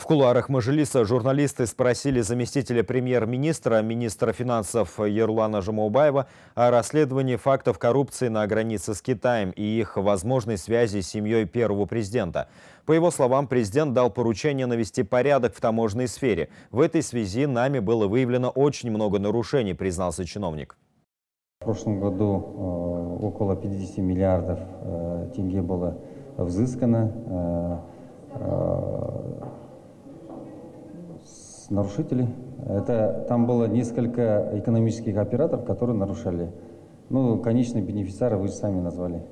В кулуарах Мажилиса журналисты спросили заместителя премьер-министра, министра финансов Ерлана Жамаубаева о расследовании фактов коррупции на границе с Китаем и их возможной связи с семьей первого президента. По его словам, президент дал поручение навести порядок в таможенной сфере. В этой связи нами было выявлено очень много нарушений, признался чиновник. В прошлом году э, около 50 миллиардов э, тенге было взыскано э, с нарушителей. Это, там было несколько экономических операторов, которые нарушали. Ну, конечные бенефициары вы же сами назвали.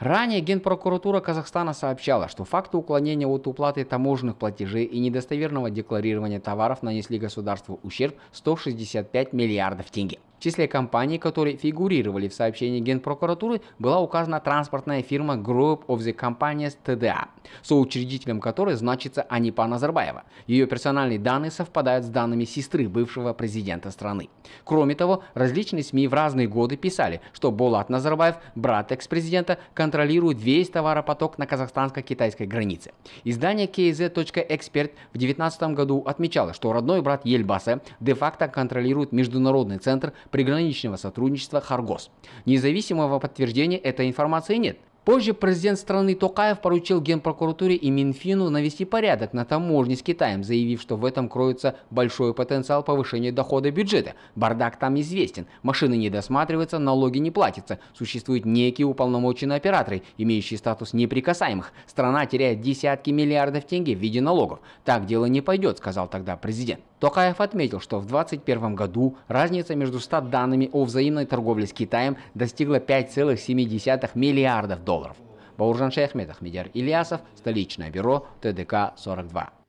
Ранее Генпрокуратура Казахстана сообщала, что факты уклонения от уплаты таможенных платежей и недостоверного декларирования товаров нанесли государству ущерб 165 миллиардов тенге числе компаний, которые фигурировали в сообщении Генпрокуратуры, была указана транспортная фирма Group of the Companies TDA, а, соучредителем которой значится Анипа Назарбаева. Ее персональные данные совпадают с данными сестры бывшего президента страны. Кроме того, различные СМИ в разные годы писали, что Болат Назарбаев, брат экс-президента, контролирует весь товаропоток на казахстанско-китайской границе. Издание KZ.Expert в 2019 году отмечало, что родной брат Ельбаса де-факто контролирует Международный центр приграничного сотрудничества Харгос. Независимого подтверждения этой информации нет. Позже президент страны Токаев поручил Генпрокуратуре и Минфину навести порядок на таможне с Китаем, заявив, что в этом кроется большой потенциал повышения дохода бюджета. Бардак там известен, машины не досматриваются, налоги не платятся, существуют некие уполномоченные операторы, имеющие статус неприкасаемых. Страна теряет десятки миллиардов тенге в виде налогов. Так дело не пойдет, сказал тогда президент. Токаев отметил, что в 2021 году разница между 100 данными о взаимной торговле с Китаем достигла 5,7 миллиардов долларов. Бауржан Шейхметов, Медяр Ильясов, столичное бюро ТДК 42.